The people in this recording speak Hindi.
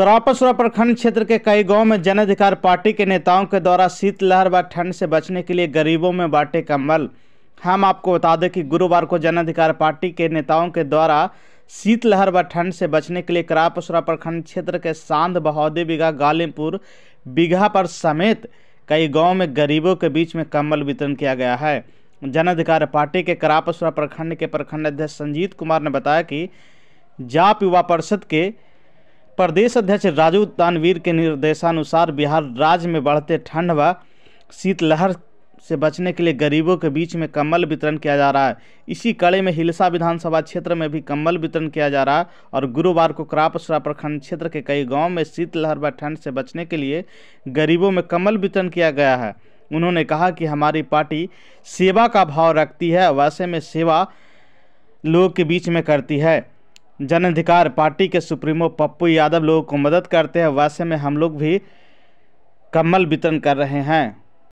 करापसुरा प्रखंड क्षेत्र के कई गांव में जन अधिकार पार्टी के नेताओं के द्वारा शीतलहर व ठंड से बचने के लिए गरीबों में बांटे कंबल हम आपको बता दें कि गुरुवार को जन अधिकार पार्टी के नेताओं के द्वारा शीतलहर व ठंड से बचने के लिए करापसुरा प्रखंड क्षेत्र के सांध बहौदी बीघा गालिमपुर बीघा पर समेत कई गाँव में गरीबों के बीच में कम्बल वितरण किया गया है जन अधिकार पार्टी के करापसुरा प्रखंड के प्रखंड अध्यक्ष संजीत कुमार ने बताया कि जाप युवा परिषद के प्रदेश अध्यक्ष राजू तानवीर के निर्देशानुसार बिहार राज्य में बढ़ते ठंड व शीतलहर से बचने के लिए गरीबों के बीच में कम्बल वितरण किया जा रहा है इसी कड़े में हिलसा विधानसभा क्षेत्र में भी कम्बल वितरण किया जा रहा है और गुरुवार को क्रापसरा प्रखंड क्षेत्र के कई गांव में शीतलहर व ठंड से बचने के लिए गरीबों में कम्बल वितरण किया गया है उन्होंने कहा कि हमारी पार्टी सेवा का भाव रखती है वैसे में सेवा लोगों के बीच में करती है जन अधिकार पार्टी के सुप्रीमो पप्पू यादव लोगों को मदद करते हैं वैसे में हम लोग भी कम्बल वितरण कर रहे हैं